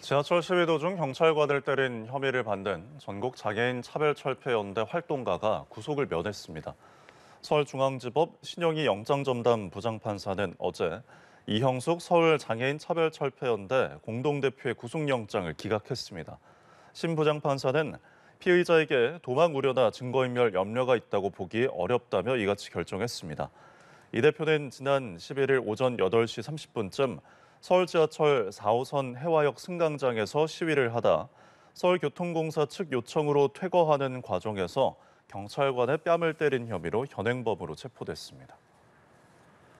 지하철 시위 도중 경찰관을 때린 혐의를 받는 전국 장애인 차별철폐연대 활동가가 구속을 면했습니다. 서울중앙지법 신영희 영장전담 부장판사는 어제 이형숙 서울장애인 차별철폐연대 공동대표의 구속영장을 기각했습니다. 신 부장판사는 피의자에게 도망 우려나 증거인멸 염려가 있다고 보기 어렵다며 이같이 결정했습니다. 이 대표는 지난 11일 오전 8시 30분쯤 서울 지하철 4호선 해화역 승강장에서 시위를 하다 서울교통공사 측 요청으로 퇴거하는 과정에서 경찰관의 뺨을 때린 혐의로 현행범으로 체포됐습니다.